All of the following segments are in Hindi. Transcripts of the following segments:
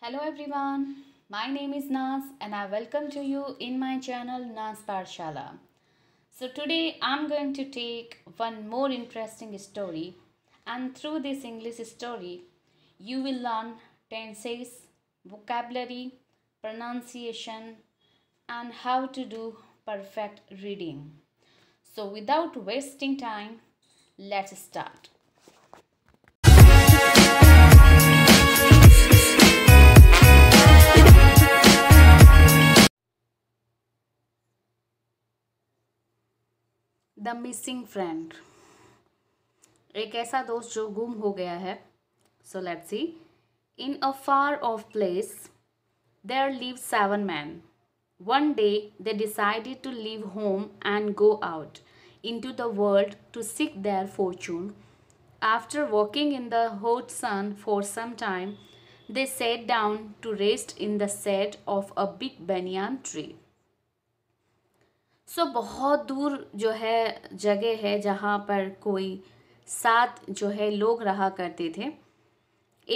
Hello everyone, my name is Nas and I welcome to you in my channel Nas Parshala. So today I'm going to take one more interesting story and through this English story you will learn tenses, vocabulary, pronunciation and how to do perfect reading. So without wasting time, let's start. The missing friend. एक ऐसा दोस्त जो गुम हो गया है so let see in a far off place there live seven man One day, they decided to leave home and go out into the world to seek their fortune. After walking in the hot sun for some time, they sat down to rest in the shade of a big banyan tree. So बहुत दूर जो है जगह है जहाँ पर कोई सात जो है लोग रहा करते थे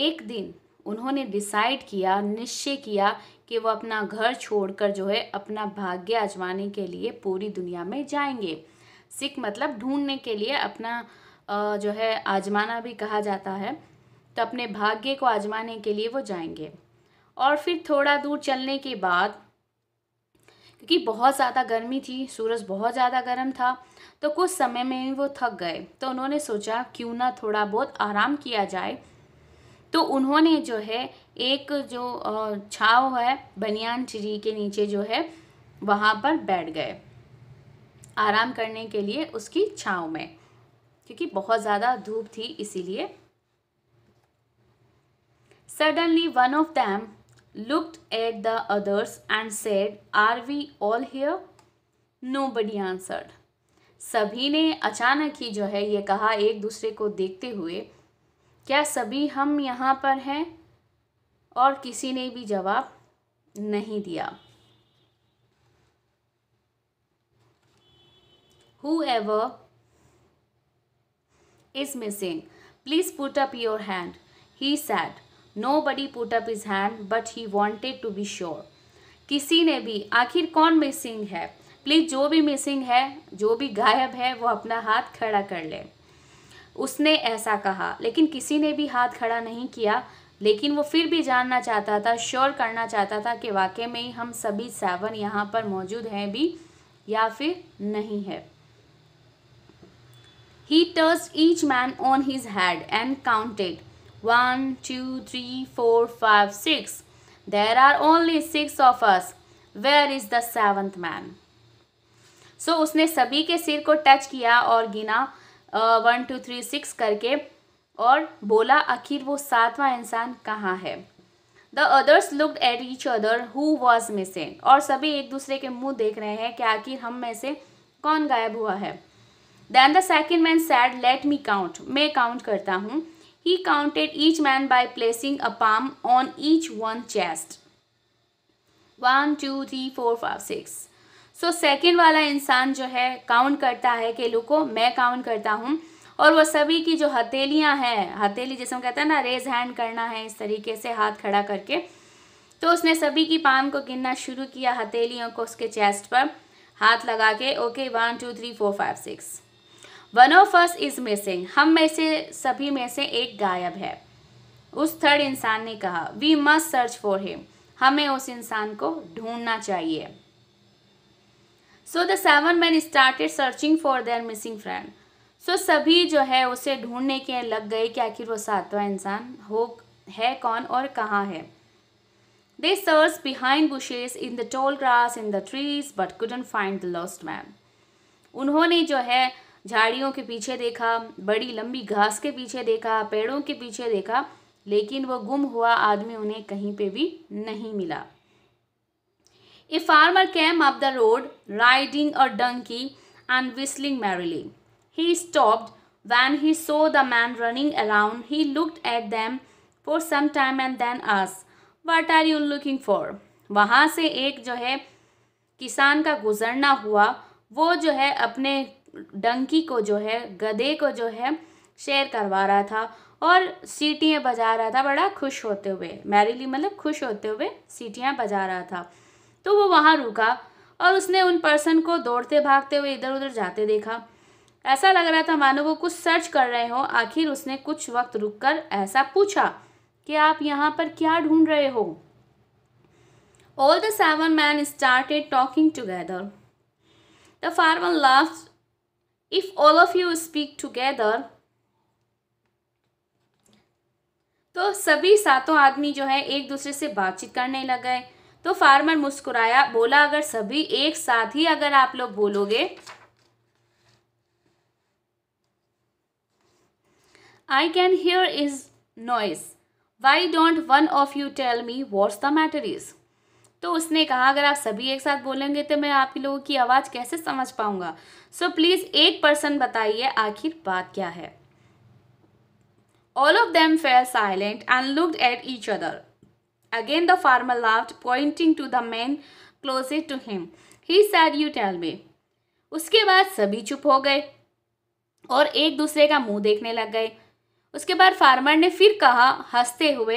एक दिन उन्होंने डिसाइड किया निश्चय किया कि वो अपना घर छोड़कर जो है अपना भाग्य आजमाने के लिए पूरी दुनिया में जाएंगे सिख मतलब ढूंढने के लिए अपना जो है आजमाना भी कहा जाता है तो अपने भाग्य को आजमाने के लिए वो जाएंगे और फिर थोड़ा दूर चलने के बाद क्योंकि बहुत ज़्यादा गर्मी थी सूरज बहुत ज़्यादा गर्म था तो कुछ समय में ही वो थक गए तो उन्होंने सोचा क्यों ना थोड़ा बहुत आराम किया जाए तो उन्होंने जो है एक जो छाव है बनियान चिड़ी के नीचे जो है वहाँ पर बैठ गए आराम करने के लिए उसकी छाँव में क्योंकि बहुत ज़्यादा धूप थी इसीलिए suddenly one of them looked at the others and said are we all here nobody answered सभी ने अचानक ही जो है ये कहा एक दूसरे को देखते हुए क्या सभी हम यहाँ पर हैं और किसी ने भी जवाब नहीं दिया whoever is missing please put up your hand he said nobody put up his hand but he wanted to be sure किसी ने भी आखिर कौन मिसिंग है प्लीज़ जो भी मिसिंग है जो भी गायब है वो अपना हाथ खड़ा कर ले उसने ऐसा कहा लेकिन किसी ने भी हाथ खड़ा नहीं किया लेकिन वो फिर भी जानना चाहता था श्योर करना चाहता था कि वाकई में ही हम सभी सेवन यहाँ पर मौजूद हैं भी या फिर नहीं है ही टर्स each man on his head and counted One, two, three, four, five, six. There are only six of us. Where is the seventh man? So उसने सभी के सिर को टच किया और गिना वन टू थ्री सिक्स करके और बोला आखिर वो सातवां इंसान कहाँ है the others looked at each other who was missing और सभी एक दूसरे के मुंह देख रहे हैं कि आखिर हम में से कौन गायब हुआ है then the second man said let me count मैं काउंट करता हूँ He counted each man by placing a palm on each one chest. One two three four five six so second वाला इंसान जो है काउंट करता है कि लुको मैं काउंट करता हूँ और वो सभी की जो हथेलियाँ हैं हथेली जैसे हम कहते हैं ना रेज हैंड करना है इस तरीके से हाथ खड़ा करके तो उसने सभी की पाम को गिनना शुरू किया हथेलियों को उसके चेस्ट पर हाथ लगा के okay one two three four five six one of us is missing हम में से सभी में से एक गायब है उस थर्ड इंसान ने कहा we must search for him हमें उस इंसान को ढूंढना चाहिए so the seven man started searching for their missing friend so सभी जो है उसे ढूंढने के लग गए कि आखिर वो सातवां इंसान हो है कौन और कहाँ है they search behind bushes in the tall grass in the trees but couldn't find the lost man उन्होंने जो है झाड़ियों के पीछे देखा बड़ी लंबी घास के पीछे देखा पेड़ों के पीछे देखा लेकिन वो गुम हुआ आदमी उन्हें कहीं पे भी नहीं मिला a farmer came up the road riding a donkey and whistling merrily he stopped when he saw the man running around he looked at them for some time and then आस what are you looking for वहाँ से एक जो है किसान का गुजरना हुआ वो जो है अपने डंकी को जो है गधे को जो है शेयर करवा रहा था और सीटियाँ बजा रहा था बड़ा खुश होते हुए मैरिली मतलब खुश होते हुए सीटियाँ बजा रहा था तो वो वहाँ रुका और उसने उन पर्सन को दौड़ते भागते हुए इधर उधर जाते देखा ऐसा लग रहा था मानो वो कुछ सर्च कर रहे हो आखिर उसने कुछ वक्त रुककर ऐसा पूछा कि आप यहाँ पर क्या ढूंढ रहे हो all the seven man started talking together the farmer last if all of you speak together तो सभी सातों आदमी जो है एक दूसरे से बातचीत करने लग गए तो फार्मर मुस्कुराया बोला अगर सभी एक साथ ही अगर आप लोग बोलोगे I can hear is noise why don't one of you tell me what's the matter is तो उसने कहा अगर आप सभी एक साथ बोलेंगे तो मैं आप लोगों की आवाज़ कैसे समझ पाऊंगा सो प्लीज़ एक पर्सन बताइए आखिर बात क्या है all of them fell silent and looked at each other again the farmer laughed pointing to the man closest to him he said you tell me उसके बाद सभी चुप हो गए और एक दूसरे का मुंह देखने लग गए उसके बाद फार्मर ने फिर कहा हंसते हुए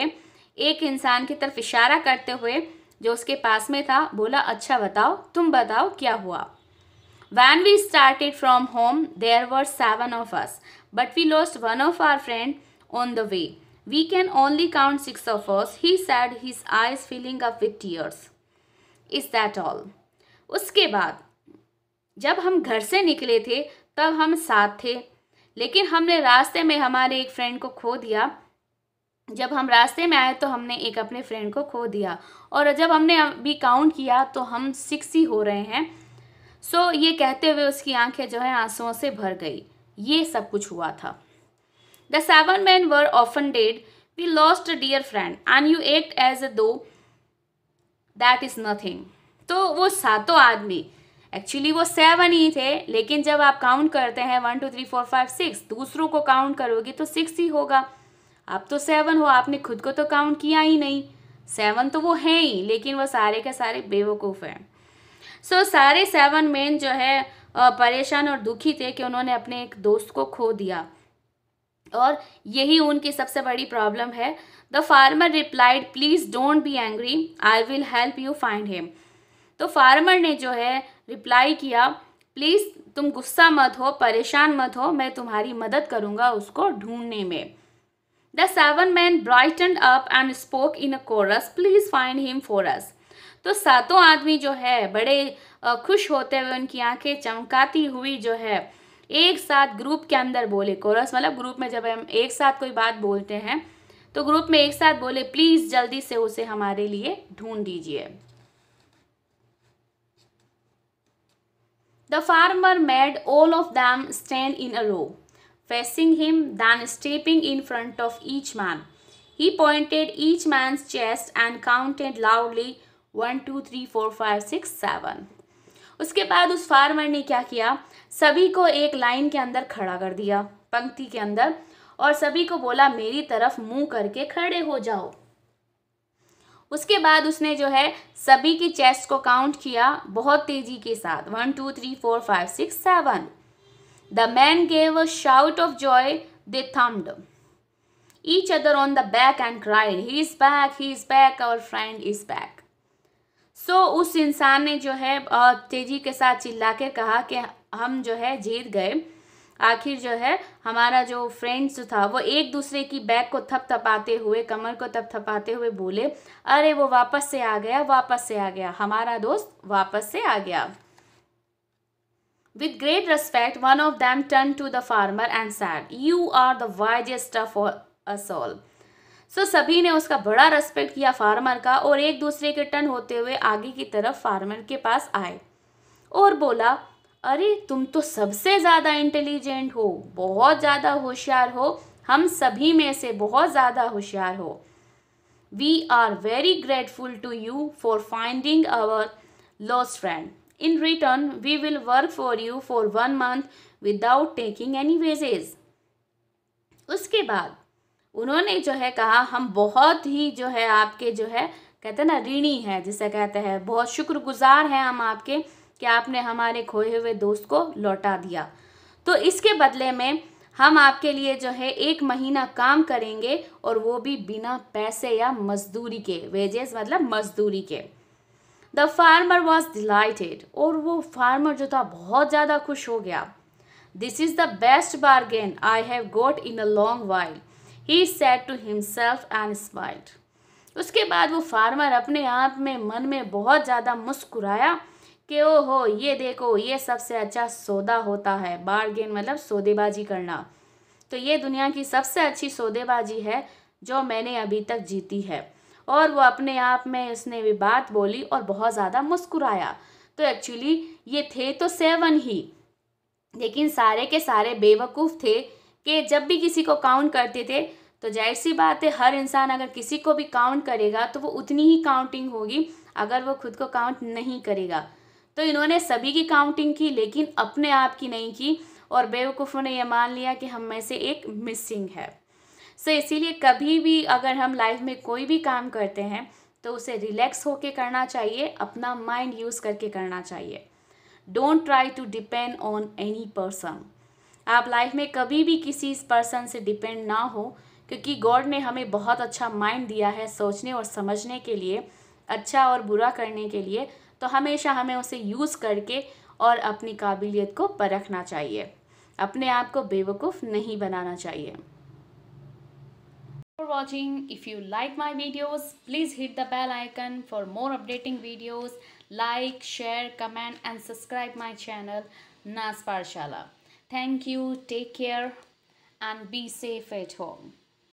एक इंसान की तरफ इशारा करते हुए जो उसके पास में था बोला अच्छा बताओ तुम बताओ क्या हुआ when we started from home there were seven of us but we lost one of our friend on the way we can only count six of us he said his eyes filling up with tears is that all उसके बाद जब हम घर से निकले थे तब हम साथ थे लेकिन हमने रास्ते में हमारे एक फ्रेंड को खो दिया जब हम रास्ते में आए तो हमने एक अपने फ्रेंड को खो दिया और जब हमने अभी काउंट किया तो हम सिक्स ही हो रहे हैं सो so, ये कहते हुए उसकी आंखें जो है आंसुओं से भर गई ये सब कुछ हुआ था the seven man were often dead we lost dear friend and you act as a though that is nothing तो वो सातों आदमी एक्चुअली वो सेवन ही थे लेकिन जब आप काउंट करते हैं one two three four five six दूसरों को काउंट करोगे तो सिक्स ही होगा अब तो सेवन हो आपने खुद को तो काउंट किया ही नहीं सेवन तो वो हैं ही लेकिन वो सारे के सारे बेवकूफ़ हैं सो so, सारे सेवन मेन जो है परेशान और दुखी थे कि उन्होंने अपने एक दोस्त को खो दिया और यही उनकी सबसे बड़ी प्रॉब्लम है the farmer replied please don't be angry I will help you find him तो फार्मर ने जो है रिप्लाई किया प्लीज़ तुम गुस्सा मत हो परेशान मत हो मैं तुम्हारी मदद करूँगा उसको ढूंढने में the seven man brighten up and spoke in a chorus please find him for us तो सातों आदमी जो है बड़े खुश होते हुए उनकी आंखें चमकाती हुई जो है एक साथ ग्रुप के अंदर बोले कोरस मतलब ग्रुप में जब हम एक साथ कोई बात बोलते हैं तो ग्रुप में एक साथ बोले प्लीज़ जल्दी से उसे हमारे लिए ढूंढ दीजिए the farmer made all of them stand in a row facing him than stepping in front of each man. He pointed each man's chest and counted loudly one two three four five six seven उसके बाद उस फार्मर ने क्या किया सभी को एक लाइन के अंदर खड़ा कर दिया पंक्ति के अंदर और सभी को बोला मेरी तरफ मुंह करके खड़े हो जाओ उसके बाद उसने जो है सभी की चेस्ट को काउंट किया बहुत तेज़ी के साथ one two three four five six seven The men gave a shout of joy. They thumped each other on the back and cried, He is back, he is back, our friend is back. So so, उस इंसान ने जो है तेजी के साथ चिल्ला कर कहा कि हम जो है जीत गए आखिर जो है हमारा जो फ्रेंड्स था वो एक दूसरे की बैग को थप थपाते हुए कमर को थप थपाते हुए बोले अरे वो वापस से आ गया वापस से आ गया हमारा दोस्त वापस से आ गया With great respect, one of them turned to the farmer and said, You are the wisest of us all. So so, सभी ने उसका बड़ा रेस्पेक्ट किया फार्मर का और एक दूसरे के टर्न होते हुए आगे की तरफ फार्मर के पास आए और बोला अरे तुम तो सबसे ज़्यादा इंटेलिजेंट हो बहुत ज़्यादा होशियार हो हम सभी में से बहुत ज़्यादा होशियार हो we are very grateful to you for finding our lost friend In return, we will work for you for one month without taking any wages. उसके बाद उन्होंने जो है कहा हम बहुत ही जो है आपके जो है कहते हैं ना ऋणी है जिसे कहते हैं बहुत शुक्रगुजार हैं हम आपके कि आपने हमारे खोए हुए दोस्त को लौटा दिया तो इसके बदले में हम आपके लिए जो है एक महीना काम करेंगे और वो भी बिना पैसे या मजदूरी के वेजेस मतलब मजदूरी के द फार्मर वॉज डिलइटेड और वो फार्मर जो था बहुत ज़्यादा खुश हो गया this is the best bargain I have got in a long while he said to himself and smiled उसके बाद वो फार्मर अपने आप में मन में बहुत ज़्यादा मुस्कुराया कि ओ हो ये देखो ये सबसे अच्छा सौदा होता है बार्गेन मतलब सौदेबाजी करना तो ये दुनिया की सबसे अच्छी सौदेबाजी है जो मैंने अभी तक जीती है और वो अपने आप में उसने भी बात बोली और बहुत ज़्यादा मुस्कुराया तो एक्चुअली ये थे तो सेवन ही लेकिन सारे के सारे बेवकूफ़ थे कि जब भी किसी को काउंट करते थे तो जाहिर सी बात है हर इंसान अगर किसी को भी काउंट करेगा तो वो उतनी ही काउंटिंग होगी अगर वो खुद को काउंट नहीं करेगा तो इन्होंने सभी की काउंटिंग की लेकिन अपने आप की नहीं की और बेवकूफ़ों ने यह मान लिया कि हम में से एक मिसिंग है सो so, इसीलिए कभी भी अगर हम लाइफ में कोई भी काम करते हैं तो उसे रिलैक्स होके करना चाहिए अपना माइंड यूज़ करके करना चाहिए don't try to depend on any person आप लाइफ में कभी भी किसी पर्सन से डिपेंड ना हो क्योंकि गॉड ने हमें बहुत अच्छा माइंड दिया है सोचने और समझने के लिए अच्छा और बुरा करने के लिए तो हमेशा हमें उसे यूज़ करके और अपनी काबिलियत को परखना चाहिए अपने आप को बेवकूफ़ नहीं बनाना चाहिए for watching. If you like my videos, please hit the bell icon for more updating videos. Like, share, comment and subscribe my channel Nas Parshala. Thank you, take care and be safe at home.